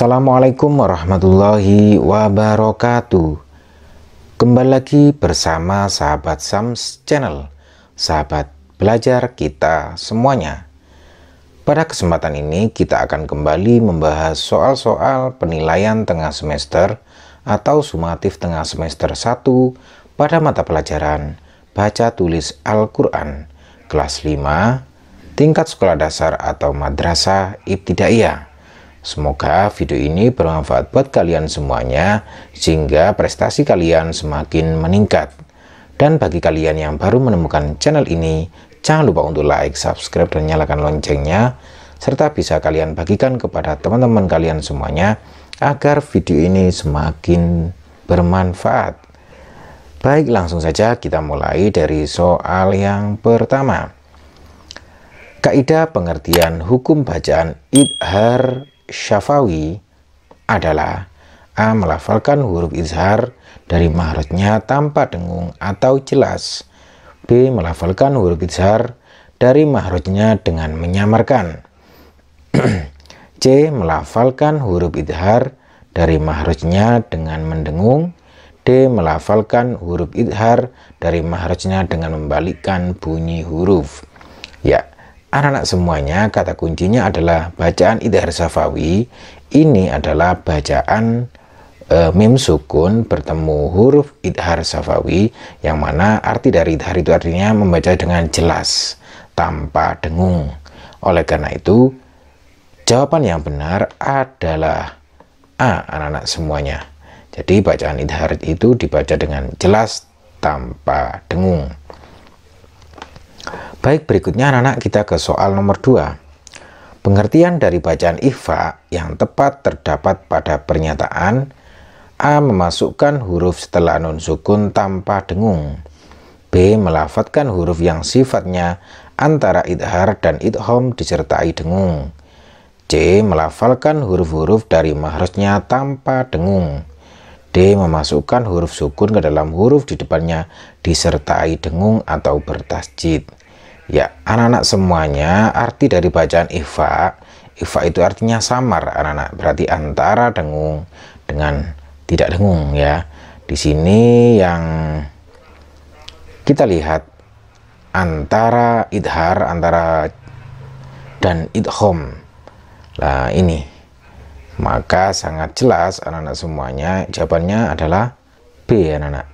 Assalamualaikum warahmatullahi wabarakatuh Kembali lagi bersama sahabat SAMS channel Sahabat belajar kita semuanya Pada kesempatan ini kita akan kembali membahas soal-soal penilaian tengah semester Atau sumatif tengah semester 1 pada mata pelajaran Baca tulis Al-Quran Kelas 5 Tingkat sekolah dasar atau madrasah ibtidaiyah Semoga video ini bermanfaat buat kalian semuanya, sehingga prestasi kalian semakin meningkat. Dan bagi kalian yang baru menemukan channel ini, jangan lupa untuk like, subscribe, dan nyalakan loncengnya, serta bisa kalian bagikan kepada teman-teman kalian semuanya, agar video ini semakin bermanfaat. Baik, langsung saja kita mulai dari soal yang pertama. Kaidah pengertian hukum bacaan idhar Syafawi adalah A. Melafalkan huruf izhar dari mahrajnya tanpa dengung atau jelas. B. Melafalkan huruf izhar dari mahrajnya dengan menyamarkan. C. Melafalkan huruf idhar dari mahrajnya dengan mendengung. D. Melafalkan huruf idhar dari mahrajnya dengan membalikkan bunyi huruf. Ya, Anak-anak semuanya, kata kuncinya adalah bacaan idhar safawi. Ini adalah bacaan e, mim sukun bertemu huruf idhar safawi, yang mana arti dari idhar itu artinya membaca dengan jelas, tanpa dengung. Oleh karena itu, jawaban yang benar adalah A, anak-anak semuanya. Jadi bacaan idhar itu dibaca dengan jelas tanpa dengung. Baik, berikutnya anak-anak kita ke soal nomor 2. Pengertian dari bacaan ifa yang tepat terdapat pada pernyataan A. Memasukkan huruf setelah nun sukun tanpa dengung. B. Melafatkan huruf yang sifatnya antara idhar dan idhom disertai dengung. C. Melafalkan huruf-huruf dari mahrusnya tanpa dengung. D. Memasukkan huruf sukun ke dalam huruf di depannya disertai dengung atau bertasjid. Ya, anak-anak semuanya, arti dari bacaan ifa, ifa itu artinya samar, anak-anak. Berarti antara dengung dengan tidak dengung ya. Di sini yang kita lihat antara idhar antara dan idhom. Nah, ini. Maka sangat jelas anak-anak semuanya jawabannya adalah B anak-anak.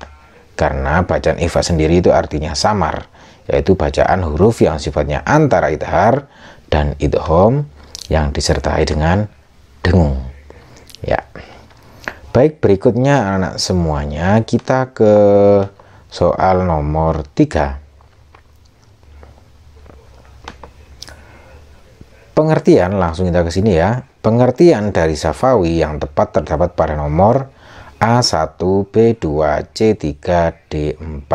Karena bacaan ifa sendiri itu artinya samar yaitu bacaan huruf yang sifatnya antara idhar dan idhom yang disertai dengan dengung. Ya. Baik, berikutnya anak-anak semuanya kita ke soal nomor 3. Pengertian langsung kita ke sini ya. Pengertian dari Safawi yang tepat terdapat pada nomor A1, B2, C3, D4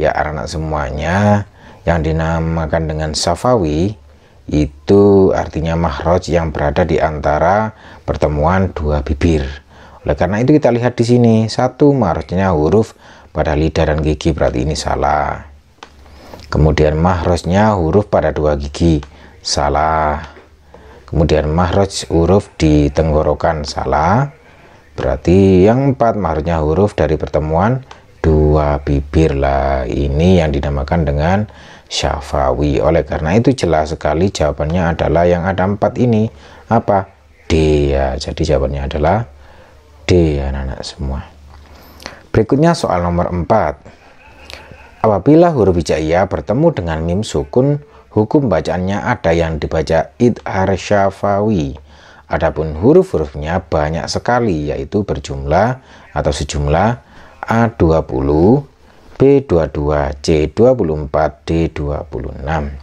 ya anak semuanya yang dinamakan dengan safawi itu artinya mahroj yang berada di antara pertemuan dua bibir. Oleh karena itu kita lihat di sini satu mahrojnya huruf pada lidah dan gigi berarti ini salah. Kemudian mahrojnya huruf pada dua gigi salah. Kemudian mahroj huruf di tenggorokan salah. Berarti yang empat mahrojnya huruf dari pertemuan dua bibir lah ini yang dinamakan dengan syafawi oleh karena itu jelas sekali jawabannya adalah yang ada empat ini apa D ya jadi jawabannya adalah D ya anak-anak semua berikutnya soal nomor 4 apabila huruf hijaiyah bertemu dengan mim sukun hukum bacaannya ada yang dibaca idhar syafawi Adapun huruf-hurufnya banyak sekali yaitu berjumlah atau sejumlah A20, B22, C24, D26.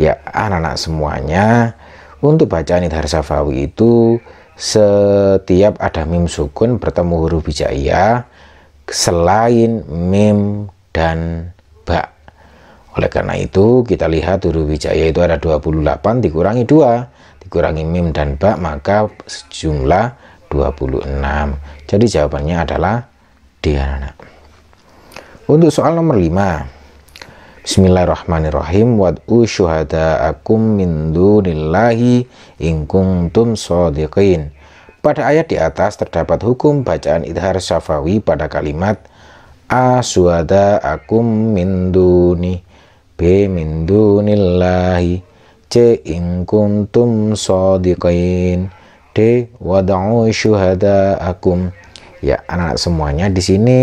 Ya, anak-anak semuanya, untuk bacaan Idhar Safawi itu setiap ada mim sukun bertemu huruf hijaiyah selain mim dan ba. Oleh karena itu, kita lihat huruf hijaiyah itu ada 28 dikurangi 2, dikurangi mim dan ba maka sejumlah 26. Jadi jawabannya adalah D anak-anak. Untuk soal nomor 5. Bismillahirrahmanirrahim. Wad'u syuhada'akum min dunillahi in kuntum shadiqin. Pada ayat di atas terdapat hukum bacaan idhar syafawi pada kalimat a akum min duni b min dunillahi c in kuntum shadiqin d wad'u syuhada'akum ya anak-anak semuanya di sini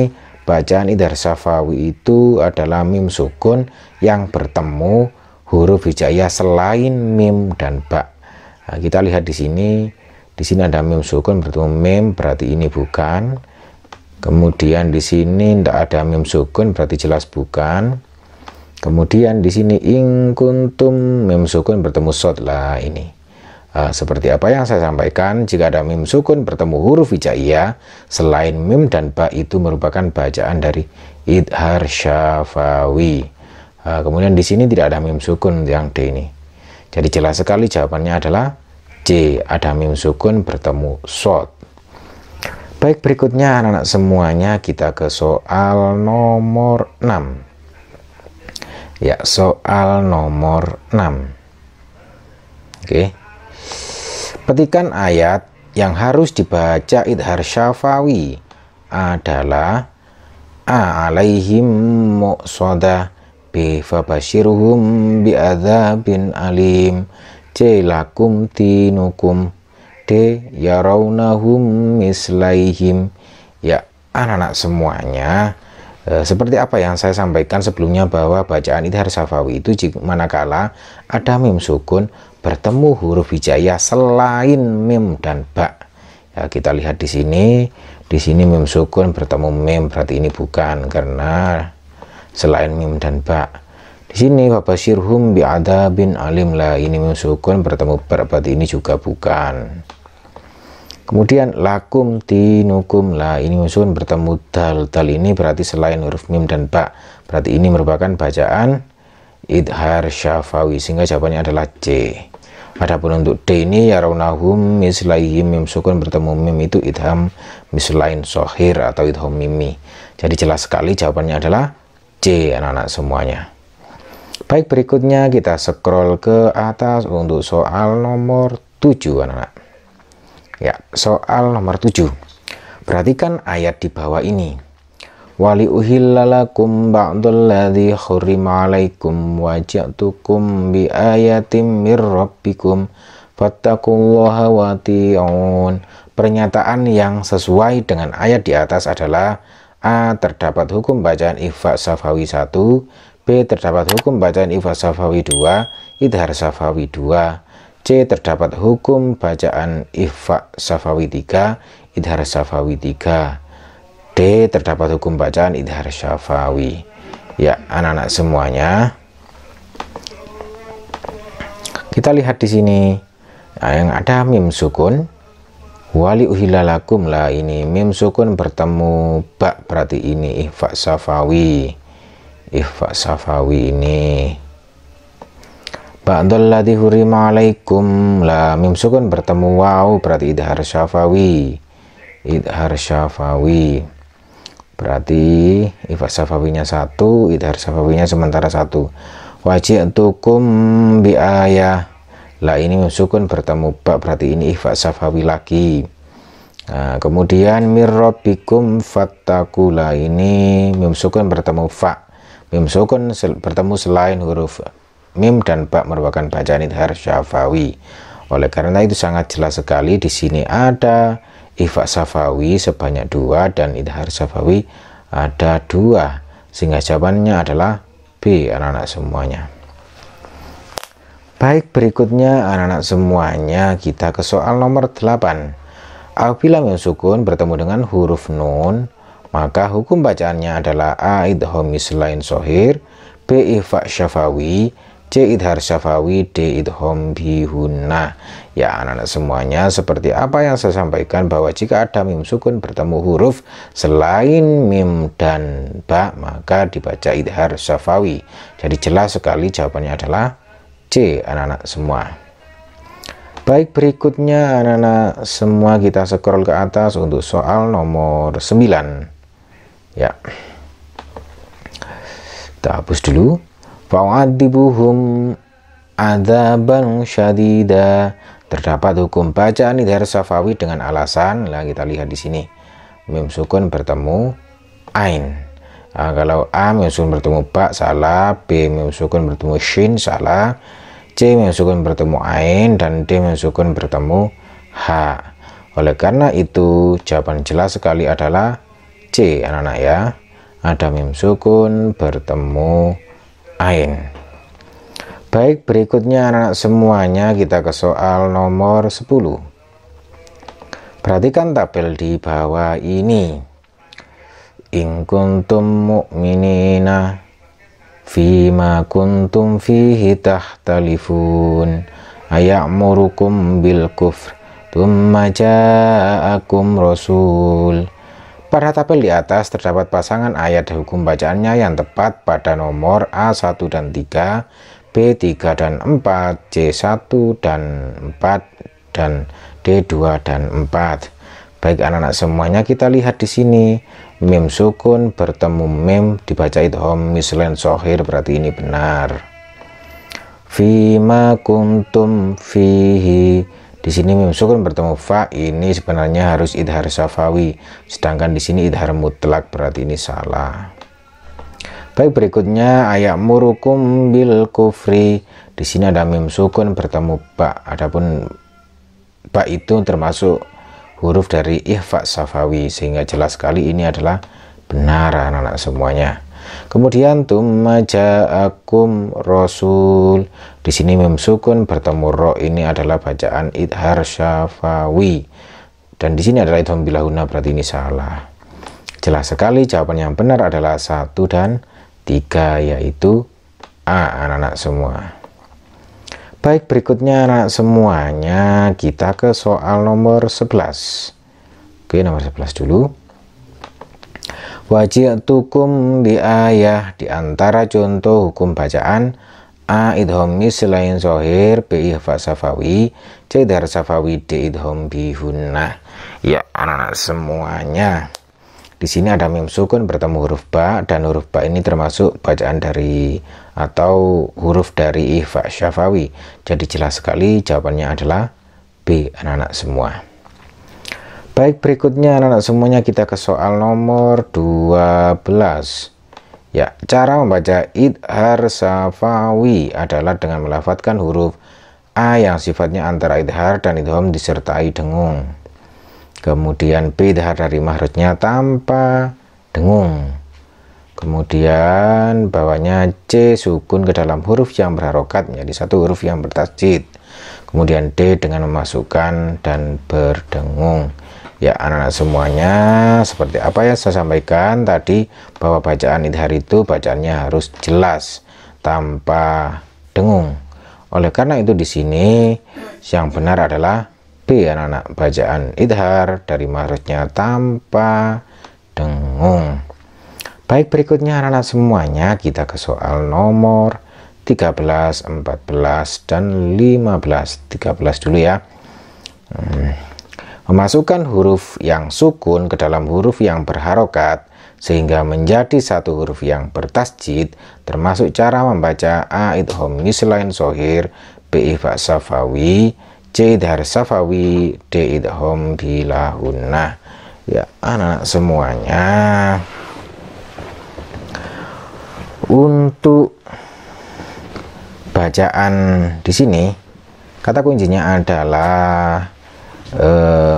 bacaan idhar safawi itu adalah mim sukun yang bertemu huruf hijaiyah selain mim dan bak. nah, kita lihat di sini di sini ada mim sukun bertemu mim berarti ini bukan kemudian di sini tidak ada mim sukun berarti jelas bukan kemudian di sini ing kuntum mim sukun bertemu sod lah ini Ah, seperti apa yang saya sampaikan, jika ada mim sukun bertemu huruf hijaiyah, selain mim dan ba itu merupakan bacaan dari idhar syafawi. Uh, ah, kemudian di sini tidak ada mim sukun yang D ini. Jadi jelas sekali jawabannya adalah C, ada mim sukun bertemu sod. Baik, berikutnya anak-anak semuanya kita ke soal nomor 6. Ya, soal nomor 6. Oke. Okay. Petikan ayat yang harus dibaca Idhar Syafawi adalah A alaihim muqsada B fabashiruhum bi bin alim C lakum tinukum D yarounahum mislaihim Ya anak-anak semuanya e, seperti apa yang saya sampaikan sebelumnya bahwa bacaan idhar syafawi itu manakala ada mim sukun bertemu huruf hijaiyah selain mim dan ba. Ya, kita lihat di sini, di sini mim sukun bertemu mim berarti ini bukan karena selain mim dan ba. Di sini bapak syirhum bi bin alim lah ini mim sukun bertemu ber berarti ini juga bukan. Kemudian lakum tinukum lah ini musun bertemu dal dal ini berarti selain huruf mim dan ba berarti ini merupakan bacaan idhar syafawi sehingga jawabannya adalah C Adapun untuk D ini raunahum mislaihim mim sukun bertemu mim itu idham mislain sohir atau idham mimi. Jadi jelas sekali jawabannya adalah C anak-anak semuanya. Baik berikutnya kita scroll ke atas untuk soal nomor 7 anak-anak. Ya, soal nomor 7. Perhatikan ayat di bawah ini wali uhillalakum ba'dul ladhi khurrima alaikum wajatukum bi ayatim mir rabbikum fattakullaha wati'un pernyataan yang sesuai dengan ayat di atas adalah A. Terdapat hukum bacaan Ifa Safawi 1 B. Terdapat hukum bacaan Ifa Safawi 2 Idhar Safawi 2 C. Terdapat hukum bacaan Ifa Safawi 3 Idhar Safawi 3 D. Terdapat hukum bacaan idhar syafawi. Ya, anak-anak semuanya. Kita lihat di sini. Nah, yang ada mim sukun. Wali uhilalakum lah ini. Mim sukun bertemu bak berarti ini ihfa syafawi Ihfa syafawi ini. Ba'dul ladhi hurima alaikum la mim sukun bertemu waw berarti idhar syafawi idhar syafawi berarti ifas safawinya satu idhar safawinya sementara satu wajib tukum biaya lah ini sukun bertemu pak berarti ini ifas safawi lagi nah, kemudian mirrobikum fattakula ini mim sukun bertemu fa mim sukun sel, bertemu selain huruf mim dan bak merupakan bacaan idhar syafawi oleh karena itu sangat jelas sekali di sini ada ifa Safawi sebanyak dua dan Idhar Safawi ada dua sehingga jawabannya adalah B anak-anak semuanya baik berikutnya anak-anak semuanya kita ke soal nomor 8 apabila mim sukun bertemu dengan huruf nun maka hukum bacaannya adalah A idhomi selain sohir B ifa syafawi C idhar syafawi D idhom bihuna ya anak-anak semuanya seperti apa yang saya sampaikan bahwa jika ada mim sukun bertemu huruf selain mim dan ba maka dibaca idhar syafawi jadi jelas sekali jawabannya adalah C anak-anak semua Baik berikutnya anak-anak semua kita scroll ke atas untuk soal nomor 9 Ya Kita hapus dulu fa'adibuhum adaban syadida terdapat hukum bacaan idhar safawi dengan alasan lah kita lihat di sini mim sukun bertemu ain nah, kalau a mim sukun bertemu ba salah b mim sukun bertemu shin salah c mim sukun bertemu ain dan d mim sukun bertemu h oleh karena itu jawaban jelas sekali adalah c anak-anak ya ada mim sukun bertemu Ain. Baik, berikutnya anak semuanya kita ke soal nomor 10. Perhatikan tabel di bawah ini. In kuntum mu'minina fima kuntum fihi tahtalifun ayamurukum bil kufr thumma ja'akum rasul pada tabel di atas terdapat pasangan ayat hukum bacaannya yang tepat pada nomor A1 dan 3, B3 dan 4, C1 dan 4, dan D2 dan 4. Baik anak-anak semuanya kita lihat di sini. Mim sukun bertemu mim dibaca itu hom mislen sohir berarti ini benar. Fima kuntum fihi di sini mim sukun bertemu fa ini sebenarnya harus idhar safawi, sedangkan di sini idhar mutlak berarti ini salah. Baik berikutnya ayat murukum bil kufri. Di sini ada mim sukun bertemu ba. Adapun ba itu termasuk huruf dari ihfa safawi sehingga jelas sekali ini adalah benar anak-anak semuanya. Kemudian tumma ja'akum rasul. Di sini mim sukun bertemu ro ini adalah bacaan idhar syafawi. Dan di sini adalah idham bilahuna berarti ini salah. Jelas sekali jawaban yang benar adalah satu dan tiga yaitu A anak-anak semua. Baik berikutnya anak semuanya kita ke soal nomor 11. Oke nomor 11 dulu tukum di ayah di antara contoh hukum bacaan A idhomi selain sohir B ihfa safawi C dar safawi D idhom bihunna Ya anak-anak semuanya di sini ada mim sukun bertemu huruf ba dan huruf ba ini termasuk bacaan dari atau huruf dari ihfa syafawi. Jadi jelas sekali jawabannya adalah B anak-anak semua. Baik, berikutnya anak-anak semuanya kita ke soal nomor 12. Ya, cara membaca idhar safawi adalah dengan melafatkan huruf A yang sifatnya antara idhar dan idhom disertai dengung. Kemudian B idhar dari mahrajnya tanpa dengung. Kemudian bawahnya C sukun ke dalam huruf yang berharokat menjadi satu huruf yang bertasjid. Kemudian D dengan memasukkan dan berdengung ya anak-anak semuanya seperti apa ya saya sampaikan tadi bahwa bacaan idhar itu bacaannya harus jelas tanpa dengung oleh karena itu di sini yang benar adalah B anak-anak bacaan idhar dari marutnya tanpa dengung baik berikutnya anak-anak semuanya kita ke soal nomor 13, 14, dan 15 13 dulu ya hmm. Memasukkan huruf yang sukun ke dalam huruf yang berharokat sehingga menjadi satu huruf yang bertasjid termasuk cara membaca A idhom nislain sohir B ifa safawi C idhar safawi D idhom bilahunna ya anak-anak semuanya untuk bacaan di sini kata kuncinya adalah e,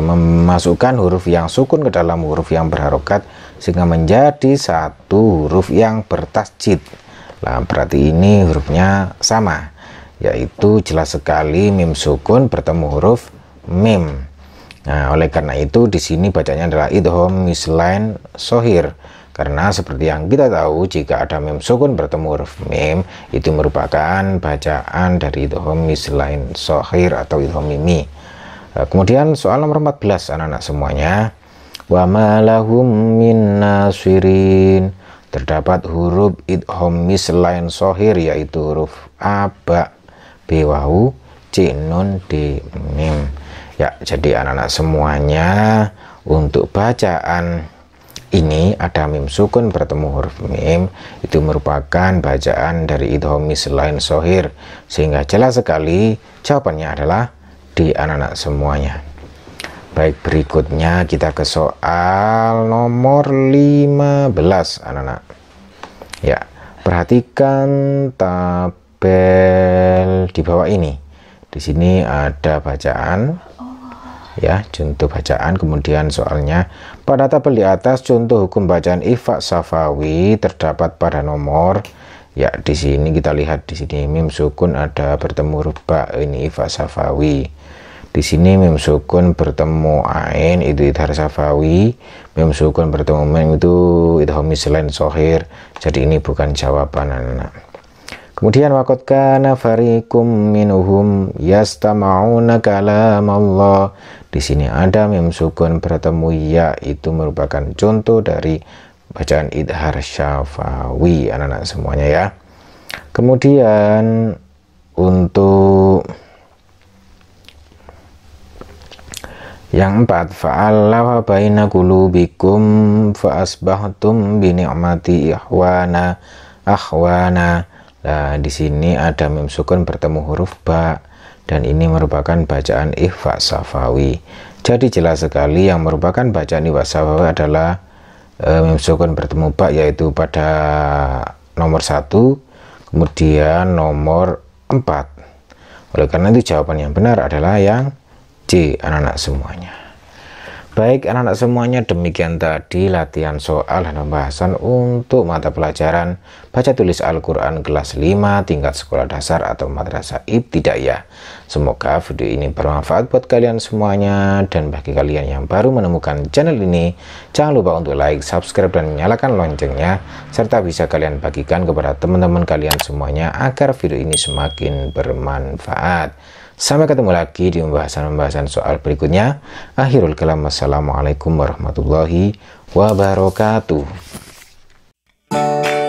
memasukkan huruf yang sukun ke dalam huruf yang berharokat sehingga menjadi satu huruf yang bertasjid lah berarti ini hurufnya sama yaitu jelas sekali mim sukun bertemu huruf mim nah oleh karena itu di sini bacanya adalah idhom mislain sohir karena seperti yang kita tahu jika ada mim sukun bertemu huruf mim itu merupakan bacaan dari idhom mislain sohir atau idhom mimi Eh, kemudian soal nomor 14 anak-anak semuanya. Wa malahum min nasirin. Terdapat huruf idhommi selain sohir yaitu huruf A, B, Wau, C, Nun, D, Mim. Ya, jadi anak-anak semuanya untuk bacaan ini ada mim sukun bertemu huruf mim itu merupakan bacaan dari idhomi selain sohir sehingga jelas sekali jawabannya adalah di anak-anak semuanya baik berikutnya kita ke soal nomor 15 anak-anak ya perhatikan tabel di bawah ini di sini ada bacaan ya contoh bacaan kemudian soalnya pada tabel di atas contoh hukum bacaan ifak safawi terdapat pada nomor ya di sini kita lihat di sini mim sukun ada bertemu ruba ini ifak safawi di sini mim sukun bertemu ain itu idhar safawi, mim sukun bertemu mim itu idhomi selain sohir. Jadi ini bukan jawaban anak-anak. Kemudian wakot kana minuhum yasta yastama'una kalam Allah. Di sini ada mim sukun bertemu ya itu merupakan contoh dari bacaan idhar syafawi anak-anak semuanya ya. Kemudian untuk Yang empat, wa baina gulubikum fa'asbahtum bini'mati ikhwana akhwana. Nah, di sini ada mim sukun bertemu huruf ba dan ini merupakan bacaan ihfa safawi. Jadi jelas sekali yang merupakan bacaan ihfa safawi adalah e, mim sukun bertemu ba yaitu pada nomor satu kemudian nomor empat. Oleh karena itu jawaban yang benar adalah yang SD anak-anak semuanya. Baik anak-anak semuanya demikian tadi latihan soal dan pembahasan untuk mata pelajaran baca tulis Al-Quran kelas 5 tingkat sekolah dasar atau madrasah ibtidaiyah. Semoga video ini bermanfaat buat kalian semuanya dan bagi kalian yang baru menemukan channel ini jangan lupa untuk like, subscribe dan nyalakan loncengnya serta bisa kalian bagikan kepada teman-teman kalian semuanya agar video ini semakin bermanfaat. Sampai ketemu lagi di pembahasan-pembahasan soal berikutnya. Akhirul kalam. assalamualaikum warahmatullahi wabarakatuh.